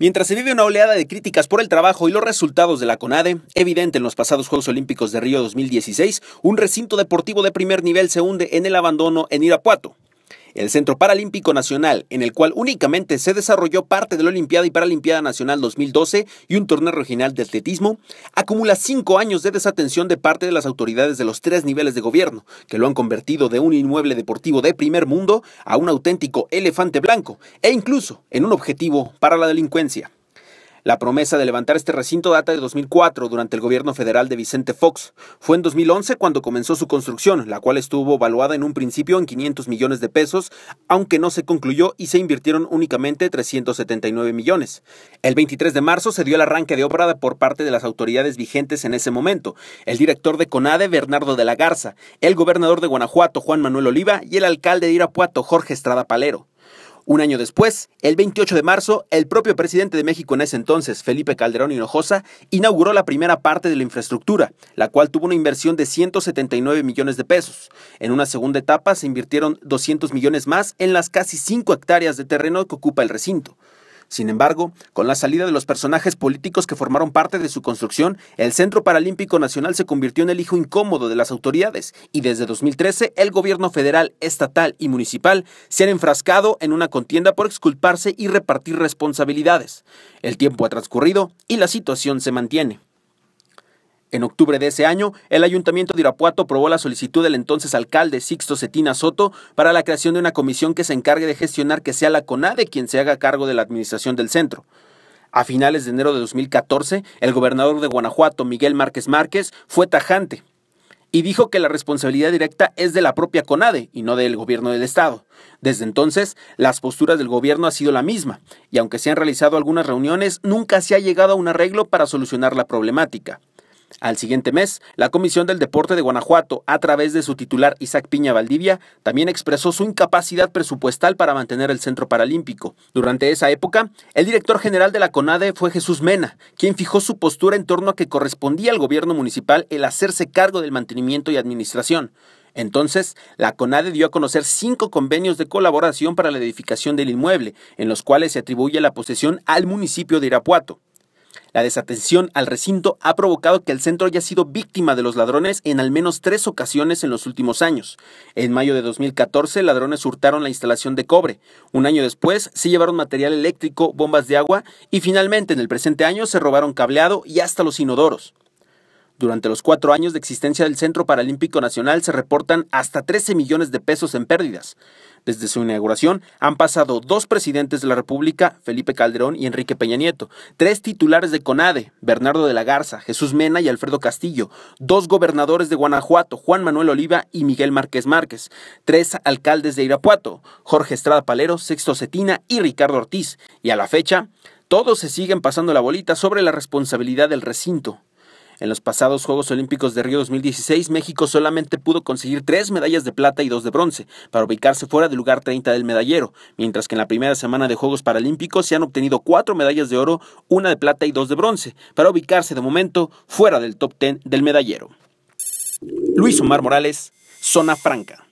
Mientras se vive una oleada de críticas por el trabajo y los resultados de la CONADE, evidente en los pasados Juegos Olímpicos de Río 2016, un recinto deportivo de primer nivel se hunde en el abandono en Irapuato, el Centro Paralímpico Nacional, en el cual únicamente se desarrolló parte de la Olimpiada y Paralimpiada Nacional 2012 y un torneo regional de atletismo, acumula cinco años de desatención de parte de las autoridades de los tres niveles de gobierno, que lo han convertido de un inmueble deportivo de primer mundo a un auténtico elefante blanco e incluso en un objetivo para la delincuencia. La promesa de levantar este recinto data de 2004 durante el gobierno federal de Vicente Fox. Fue en 2011 cuando comenzó su construcción, la cual estuvo valuada en un principio en 500 millones de pesos, aunque no se concluyó y se invirtieron únicamente 379 millones. El 23 de marzo se dio el arranque de obra por parte de las autoridades vigentes en ese momento, el director de CONADE, Bernardo de la Garza, el gobernador de Guanajuato, Juan Manuel Oliva, y el alcalde de Irapuato, Jorge Estrada Palero. Un año después, el 28 de marzo, el propio presidente de México en ese entonces, Felipe Calderón Hinojosa, inauguró la primera parte de la infraestructura, la cual tuvo una inversión de 179 millones de pesos. En una segunda etapa se invirtieron 200 millones más en las casi 5 hectáreas de terreno que ocupa el recinto. Sin embargo, con la salida de los personajes políticos que formaron parte de su construcción, el Centro Paralímpico Nacional se convirtió en el hijo incómodo de las autoridades y desde 2013 el gobierno federal, estatal y municipal se han enfrascado en una contienda por exculparse y repartir responsabilidades. El tiempo ha transcurrido y la situación se mantiene. En octubre de ese año, el Ayuntamiento de Irapuato aprobó la solicitud del entonces alcalde Sixto Cetina Soto para la creación de una comisión que se encargue de gestionar que sea la CONADE quien se haga cargo de la administración del centro. A finales de enero de 2014, el gobernador de Guanajuato, Miguel Márquez Márquez, fue tajante y dijo que la responsabilidad directa es de la propia CONADE y no del gobierno del Estado. Desde entonces, las posturas del gobierno ha sido la misma, y aunque se han realizado algunas reuniones, nunca se ha llegado a un arreglo para solucionar la problemática. Al siguiente mes, la Comisión del Deporte de Guanajuato, a través de su titular Isaac Piña Valdivia, también expresó su incapacidad presupuestal para mantener el Centro Paralímpico. Durante esa época, el director general de la CONADE fue Jesús Mena, quien fijó su postura en torno a que correspondía al gobierno municipal el hacerse cargo del mantenimiento y administración. Entonces, la CONADE dio a conocer cinco convenios de colaboración para la edificación del inmueble, en los cuales se atribuye la posesión al municipio de Irapuato. La desatención al recinto ha provocado que el centro haya sido víctima de los ladrones en al menos tres ocasiones en los últimos años. En mayo de 2014, ladrones hurtaron la instalación de cobre. Un año después, se llevaron material eléctrico, bombas de agua y finalmente en el presente año se robaron cableado y hasta los inodoros. Durante los cuatro años de existencia del Centro Paralímpico Nacional se reportan hasta 13 millones de pesos en pérdidas. Desde su inauguración han pasado dos presidentes de la República, Felipe Calderón y Enrique Peña Nieto, tres titulares de CONADE, Bernardo de la Garza, Jesús Mena y Alfredo Castillo, dos gobernadores de Guanajuato, Juan Manuel Oliva y Miguel Márquez Márquez, tres alcaldes de Irapuato, Jorge Estrada Palero, Sexto Cetina y Ricardo Ortiz, y a la fecha, todos se siguen pasando la bolita sobre la responsabilidad del recinto, en los pasados Juegos Olímpicos de Río 2016, México solamente pudo conseguir tres medallas de plata y dos de bronce, para ubicarse fuera del lugar 30 del medallero, mientras que en la primera semana de Juegos Paralímpicos se han obtenido cuatro medallas de oro, una de plata y dos de bronce, para ubicarse de momento fuera del top 10 del medallero. Luis Omar Morales, Zona Franca.